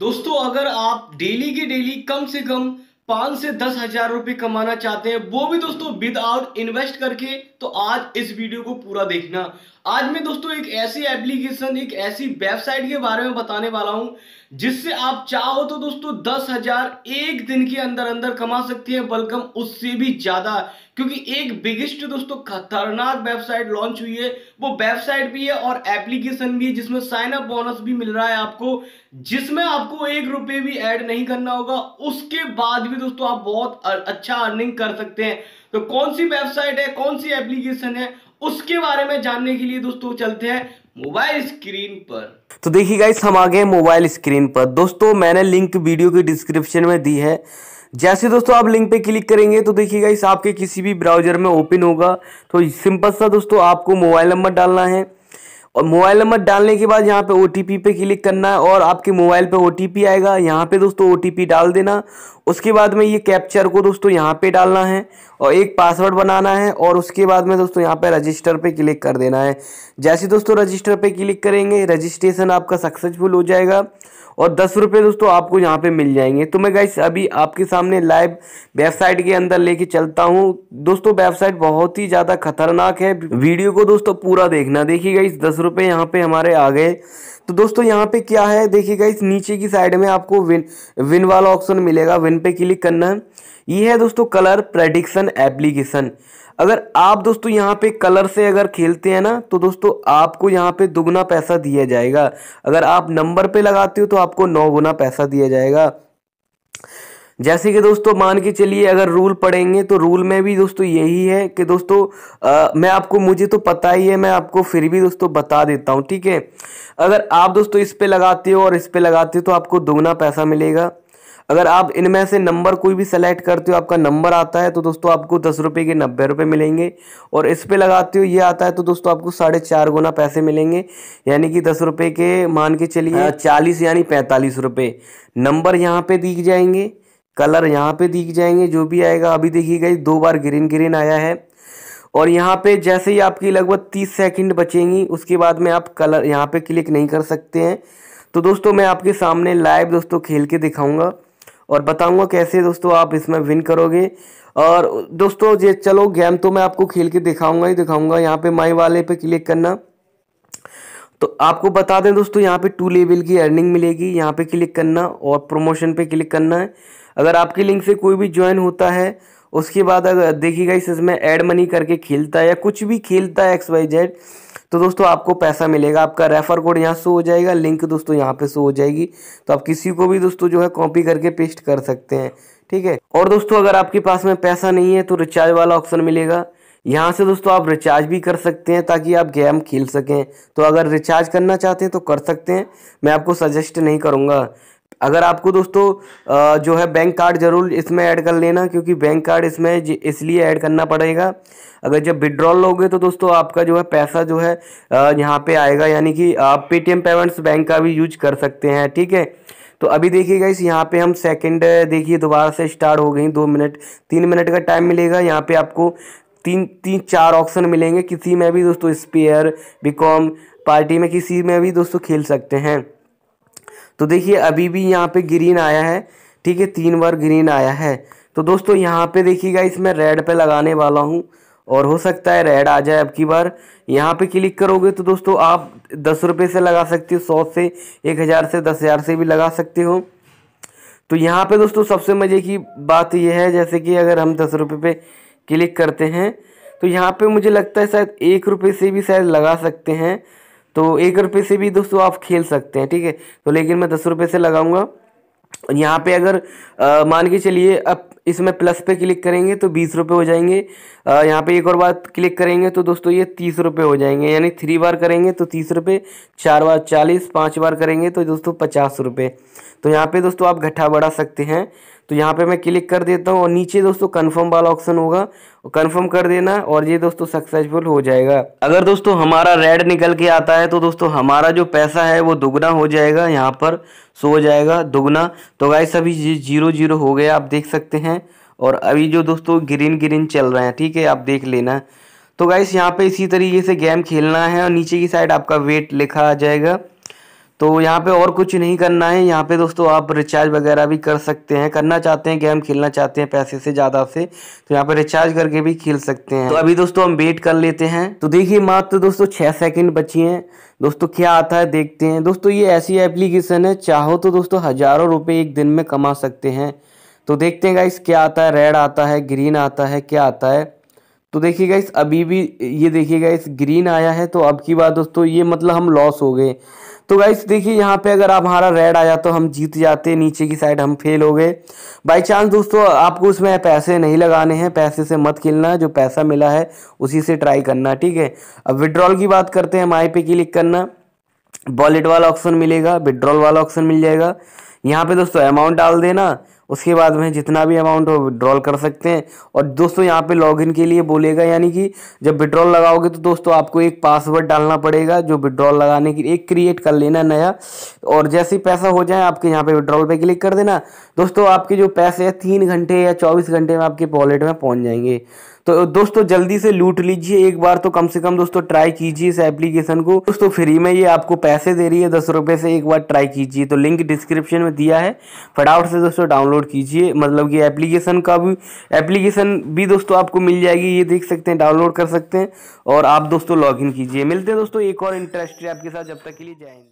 दोस्तों अगर आप डेली के डेली कम से कम पांच से दस हजार रुपए कमाना चाहते हैं वो भी दोस्तों विदाउट इन्वेस्ट करके तो आज इस वीडियो को पूरा देखना आज मैं दोस्तों एक ऐसी एप्लीकेशन एक ऐसी वेबसाइट के बारे में बताने वाला हूं जिससे आप चाहो तो दोस्तों दस हजार एक दिन के अंदर अंदर कमा सकती है बल्कम उससे भी ज्यादा क्योंकि एक बिगेस्ट दोस्तों खतरनाक वेबसाइट लॉन्च हुई है वो वेबसाइट भी है और एप्लीकेशन भी है जिसमें साइन अप बोनस भी मिल रहा है आपको जिसमें आपको एक रुपये भी ऐड नहीं करना होगा उसके बाद भी दोस्तों आप बहुत अच्छा अर्निंग कर सकते हैं तो कौन सी वेबसाइट है कौन सी एप्लीकेशन है उसके बारे में जानने के लिए दोस्तों चलते हैं मोबाइल स्क्रीन पर तो देखिए गाइस हम आ गए मोबाइल स्क्रीन पर दोस्तों मैंने लिंक वीडियो की डिस्क्रिप्शन में दी है जैसे दोस्तों आप लिंक पे क्लिक करेंगे तो देखिएगा इस आपके किसी भी ब्राउजर में ओपन होगा तो सिंपल सा दोस्तों आपको मोबाइल नंबर डालना है और मोबाइल नंबर डालने के बाद यहाँ पे ओ पे क्लिक करना है और आपके मोबाइल पे ओ आएगा यहाँ पे दोस्तों ओ डाल देना उसके बाद में ये कैप्चर को दोस्तों यहाँ पे डालना है और एक पासवर्ड बनाना है और उसके बाद में दोस्तों यहाँ पे रजिस्टर पे क्लिक कर देना है जैसे दोस्तों रजिस्टर पे क्लिक करेंगे रजिस्ट्रेशन आपका सक्सेसफुल हो जाएगा और दस रुपये दोस्तों आपको यहाँ पे मिल जाएंगे तो मैं गाइस अभी आपके सामने लाइव वेबसाइट के अंदर लेके चलता हूँ दोस्तों वेबसाइट बहुत ही ज़्यादा खतरनाक है वीडियो को दोस्तों पूरा देखना देखिए गाइस दस रुपये यहाँ पे हमारे आ गए तो दोस्तों यहाँ पे क्या है देखिएगा इस नीचे की साइड में आपको विन विन वाला ऑप्शन मिलेगा विन पे क्लिक करना है ये है दोस्तों कलर प्रेडिक्शन एप्लीकेशन अगर आप दोस्तों यहाँ पे कलर से अगर खेलते हैं ना तो दोस्तों आपको यहाँ पे दुगना पैसा दिया जाएगा अगर आप नंबर पे लगाते हो तो आपको नौ गुना पैसा दिया जाएगा जैसे कि दोस्तों मान के चलिए अगर रूल पढ़ेंगे तो रूल में भी दोस्तों यही है कि दोस्तों आ, मैं आपको मुझे तो पता ही है मैं आपको फिर भी दोस्तों बता देता हूँ ठीक है अगर आप दोस्तों इस पे लगाते हो और इस पर लगाते हो तो आपको दोगुना पैसा मिलेगा अगर आप इनमें से नंबर कोई भी सेलेक्ट करते हो आपका नंबर आता है तो दोस्तों आपको दस रुपये के नब्बे रुपये मिलेंगे और इस पर लगाते हो ये आता है तो दोस्तों आपको साढ़े चार गुना पैसे मिलेंगे यानी कि दस रुपये के मान के चलिए हाँ। चालीस यानी पैंतालीस रुपये नंबर यहाँ पे दिख जाएंगे कलर यहाँ पे दिख जाएंगे जो भी आएगा अभी देखिए गई दो बार ग्रीन ग्रीन आया है और यहाँ पे जैसे ही आपकी लगभग तीस सेकंड बचेंगी उसके बाद में आप कलर यहाँ पे क्लिक नहीं कर सकते हैं तो दोस्तों मैं आपके सामने लाइव दोस्तों खेल के दिखाऊंगा और बताऊंगा कैसे दोस्तों आप इसमें विन करोगे और दोस्तों जे चलो गेम तो मैं आपको खेल के दिखाऊंगा ही दिखाऊंगा यहाँ पे माई वाले पे क्लिक करना तो आपको बता दें दोस्तों यहाँ पे टू लेवल की अर्निंग मिलेगी यहाँ पे क्लिक करना और प्रमोशन पे क्लिक करना है अगर आपके लिंक से कोई भी ज्वाइन होता है उसके बाद अगर देखिएगा इस इसमें ऐड मनी करके खेलता है या कुछ भी खेलता है एक्स वाई जेड तो दोस्तों आपको पैसा मिलेगा आपका रेफर कोड यहाँ शो हो जाएगा लिंक दोस्तों यहाँ पे शो हो जाएगी तो आप किसी को भी दोस्तों जो है कॉपी करके पेस्ट कर सकते हैं ठीक है और दोस्तों अगर आपके पास में पैसा नहीं है तो रिचार्ज वाला ऑप्शन मिलेगा यहाँ से दोस्तों आप रिचार्ज भी कर सकते हैं ताकि आप गेम खेल सकें तो अगर रिचार्ज करना चाहते हैं तो कर सकते हैं मैं आपको सजेस्ट नहीं करूँगा अगर आपको दोस्तों जो है बैंक कार्ड ज़रूर इसमें ऐड कर लेना क्योंकि बैंक कार्ड इसमें इसलिए ऐड करना पड़ेगा अगर जब विड्रॉल लोगे तो दोस्तों आपका जो है पैसा जो है यहाँ पे आएगा यानी कि आप पेटीएम पेमेंट्स बैंक का भी यूज कर सकते हैं ठीक है तो अभी देखिएगा इस यहाँ पे हम सेकंड देखिए दोबारा से स्टार्ट हो गई दो मिनट तीन मिनट का टाइम मिलेगा यहाँ पे आपको तीन तीन चार ऑप्शन मिलेंगे किसी में भी दोस्तों स्पेयर बीकॉम पार्टी में किसी में भी दोस्तों खेल सकते हैं तो देखिए अभी भी यहाँ पे ग्रीन आया है ठीक है तीन बार ग्रीन आया है तो दोस्तों यहाँ पे देखिएगा इसमें रेड पे लगाने वाला हूँ और हो सकता है रेड आ जाए अब की बार यहाँ पे क्लिक करोगे तो दोस्तों आप दस रुपये से लगा सकते हो सौ से एक हज़ार से दस हज़ार से भी लगा सकते हो तो यहाँ पे दोस्तों सबसे मज़े की बात यह है जैसे कि अगर हम दस रुपये पे क्लिक करते हैं तो यहाँ पे मुझे लगता है शायद एक रुपये से भी शायद लगा सकते हैं तो एक रुपये से भी दोस्तों आप खेल सकते हैं ठीक है तो लेकिन मैं दस रुपये से लगाऊंगा यहाँ पे अगर मान के चलिए अब इसमें प्लस पे क्लिक करेंगे तो बीस रुपये हो जाएंगे यहाँ पे एक और बार क्लिक करेंगे तो दोस्तों ये तीस रुपये हो जाएंगे यानी थ्री बार करेंगे तो तीस रुपये चार बार चालीस पाँच बार करेंगे तो दोस्तों पचास रुपये तो यहाँ पे दोस्तों आप घटा बढ़ा सकते हैं तो यहाँ पे मैं क्लिक कर देता हूँ और नीचे दोस्तों कन्फर्म वाला ऑप्शन होगा कन्फर्म कर देना और ये दोस्तों सक्सेसफुल हो जाएगा अगर दोस्तों हमारा रेड निकल के आता है तो दोस्तों हमारा जो पैसा है वो दुगना हो जाएगा यहाँ पर सो जाएगा दुगना तो गाय सभी जीरो जीरो हो गया आप देख सकते हैं हैं और अभी जो दोस्तों ग्रीन ग्रीन चल रहे हैं ठीक है आप देख लेना तो गाइस यहाँ पे इसी तरीके से गेम खेलना है और नीचे की साइड आपका वेट लिखा आ जाएगा तो यहाँ पे और कुछ नहीं करना है यहाँ पे दोस्तों आप रिचार्ज वगैरह भी कर सकते हैं करना चाहते हैं गेम खेलना चाहते हैं पैसे से ज़्यादा से तो यहाँ पे रिचार्ज करके भी खेल सकते हैं तो अभी दोस्तों हम वेट कर लेते हैं तो देखिए मात्र दोस्तों छः सेकंड बची हैं दोस्तों क्या आता है देखते हैं दोस्तों ये ऐसी एप्लीकेशन है चाहो तो दोस्तों हज़ारों रुपये एक दिन में कमा सकते हैं तो देखते हैं गाइस क्या आता है रेड आता है ग्रीन आता है क्या आता है तो देखिए गाइस अभी भी ये देखिए गाइस ग्रीन आया है तो अब की बात दोस्तों ये मतलब हम लॉस हो गए तो गाइस देखिए यहाँ पे अगर आप हमारा रेड आया तो हम जीत जाते नीचे की साइड हम फेल हो गए बाई चांस दोस्तों आपको उसमें पैसे नहीं लगाने हैं पैसे से मत खेलना जो पैसा मिला है उसी से ट्राई करना ठीक है अब विड्रॉल की बात करते हैं माई पे क्लिक करना वॉलेट वाला ऑप्शन मिलेगा विड्रॉल वाला ऑप्शन मिल जाएगा यहाँ पे दोस्तों अमाउंट डाल देना उसके बाद में जितना भी अमाउंट हो विड्रॉल कर सकते हैं और दोस्तों यहाँ पे लॉगिन के लिए बोलेगा यानी कि जब विड्रॉल लगाओगे तो दोस्तों आपको एक पासवर्ड डालना पड़ेगा जो विड्रॉल लगाने के लिए एक क्रिएट कर लेना नया और जैसे ही पैसा हो जाए आपके यहाँ पे विड्रॉल पे क्लिक कर देना दोस्तों आपके जो पैसे हैं तीन घंटे या चौबीस घंटे में आपके वॉलेट में पहुँच जाएंगे तो दोस्तों जल्दी से लूट लीजिए एक बार तो कम से कम दोस्तों ट्राई कीजिए इस एप्लीकेशन को दोस्तों फ्री में ये आपको पैसे दे रही है दस रुपये से एक बार ट्राई कीजिए तो लिंक डिस्क्रिप्शन में दिया है फटाफट से दोस्तों डाउनलोड कीजिए मतलब कि एप्लीकेशन का भी एप्लीकेशन भी दोस्तों आपको मिल जाएगी ये देख सकते हैं डाउनलोड कर सकते हैं और आप दोस्तों इन कीजिए मिलते हैं दोस्तों एक और इंटरेस्ट आपके साथ जब तक के लिए जाएंगे